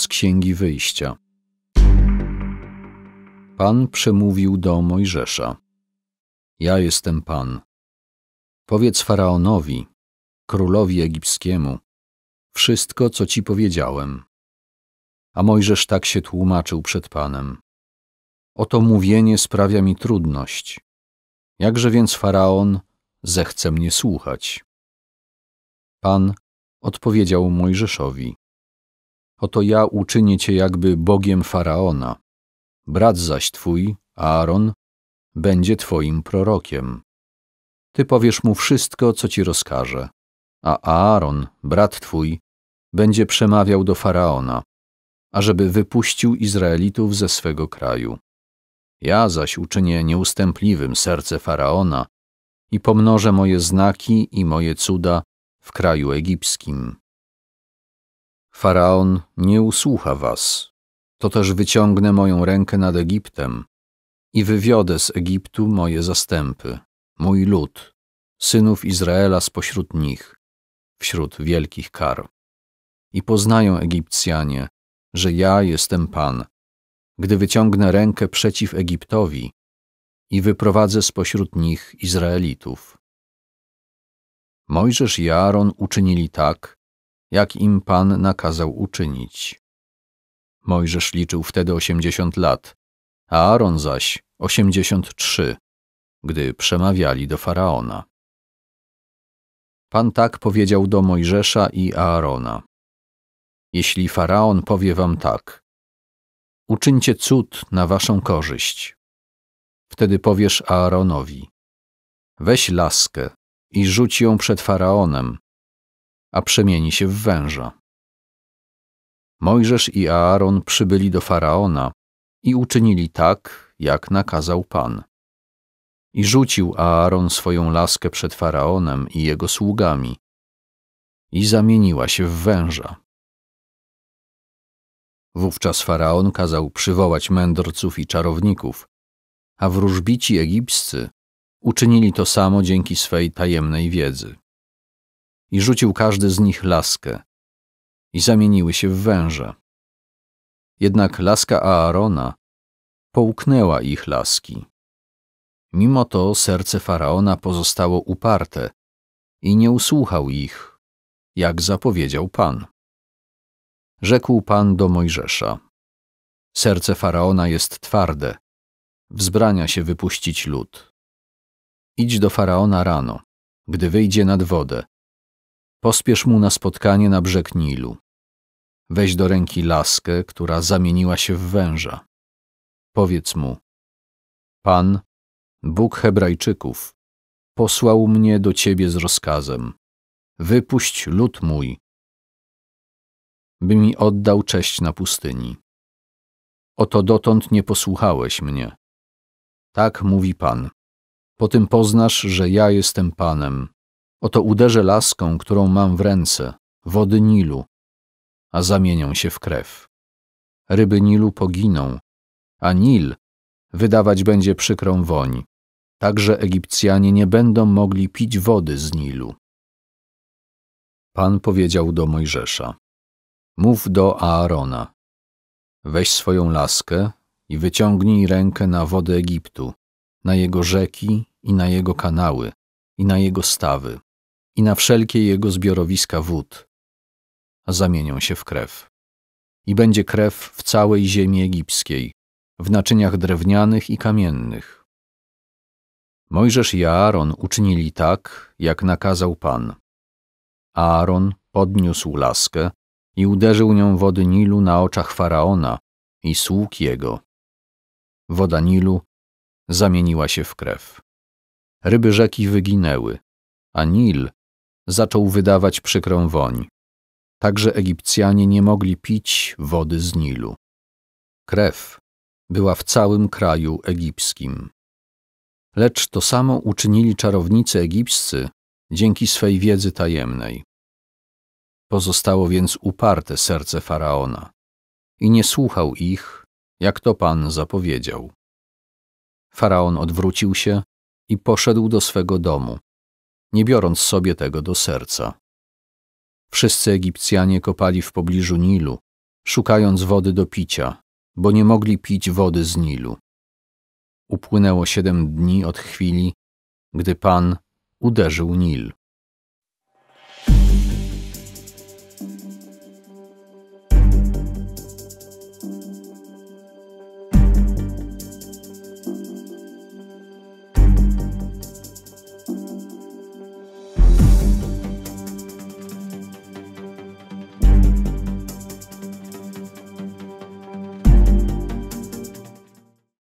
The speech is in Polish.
z Księgi Wyjścia. Pan przemówił do Mojżesza: Ja jestem Pan. Powiedz faraonowi, królowi egipskiemu, wszystko, co ci powiedziałem. A Mojżesz tak się tłumaczył przed Panem. Oto mówienie sprawia mi trudność. Jakże więc faraon zechce mnie słuchać? Pan odpowiedział Mojżeszowi: Oto ja uczynię cię jakby Bogiem Faraona. Brat zaś twój, Aaron, będzie twoim prorokiem. Ty powiesz mu wszystko, co ci rozkaże, a Aaron, brat twój, będzie przemawiał do Faraona, ażeby wypuścił Izraelitów ze swego kraju. Ja zaś uczynię nieustępliwym serce Faraona i pomnożę moje znaki i moje cuda w kraju egipskim. Faraon nie usłucha was, to też wyciągnę moją rękę nad Egiptem i wywiodę z Egiptu moje zastępy, mój lud, synów Izraela spośród nich, wśród wielkich kar. I poznają Egipcjanie, że ja jestem Pan, gdy wyciągnę rękę przeciw Egiptowi i wyprowadzę spośród nich Izraelitów. Mojżesz i Aaron uczynili tak, jak im Pan nakazał uczynić. Mojżesz liczył wtedy osiemdziesiąt lat, a Aaron zaś osiemdziesiąt trzy, gdy przemawiali do Faraona. Pan tak powiedział do Mojżesza i Aarona. Jeśli Faraon powie wam tak, uczyńcie cud na waszą korzyść. Wtedy powiesz Aaronowi, weź laskę i rzuć ją przed Faraonem, a przemieni się w węża. Mojżesz i Aaron przybyli do faraona i uczynili tak, jak nakazał Pan. I rzucił Aaron swoją laskę przed faraonem i jego sługami, i zamieniła się w węża. Wówczas faraon kazał przywołać mędrców i czarowników, a wróżbici egipscy uczynili to samo dzięki swej tajemnej wiedzy i rzucił każdy z nich laskę. I zamieniły się w węże. Jednak laska Aarona połknęła ich laski. Mimo to serce faraona pozostało uparte i nie usłuchał ich, jak zapowiedział Pan. Rzekł Pan do Mojżesza: Serce faraona jest twarde, wzbrania się wypuścić lud. Idź do faraona rano, gdy wyjdzie nad wodę, Pospiesz mu na spotkanie na brzeg Nilu. Weź do ręki laskę, która zamieniła się w węża. Powiedz mu: Pan, Bóg Hebrajczyków, posłał mnie do ciebie z rozkazem: Wypuść lud mój, by mi oddał cześć na pustyni. Oto dotąd nie posłuchałeś mnie. Tak mówi Pan. Po tym poznasz, że ja jestem Panem, Oto uderzę laską, którą mam w ręce, wody Nilu, a zamienią się w krew. Ryby Nilu poginą, a Nil wydawać będzie przykrą woń. Także Egipcjanie nie będą mogli pić wody z Nilu. Pan powiedział do Mojżesza: Mów do Aarona: Weź swoją laskę i wyciągnij rękę na wodę Egiptu, na jego rzeki i na jego kanały, i na jego stawy i na wszelkie jego zbiorowiska wód, a zamienią się w krew. I będzie krew w całej ziemi egipskiej, w naczyniach drewnianych i kamiennych. Mojżesz i Aaron uczynili tak, jak nakazał Pan. Aaron podniósł laskę i uderzył nią wody Nilu na oczach Faraona i sług jego. Woda Nilu zamieniła się w krew. Ryby rzeki wyginęły, a Nil zaczął wydawać przykrą woń. Także Egipcjanie nie mogli pić wody z Nilu. Krew była w całym kraju egipskim. Lecz to samo uczynili czarownicy egipscy dzięki swej wiedzy tajemnej. Pozostało więc uparte serce faraona i nie słuchał ich, jak to pan zapowiedział. Faraon odwrócił się i poszedł do swego domu, nie biorąc sobie tego do serca. Wszyscy Egipcjanie kopali w pobliżu Nilu, szukając wody do picia, bo nie mogli pić wody z Nilu. Upłynęło siedem dni od chwili, gdy Pan uderzył Nil.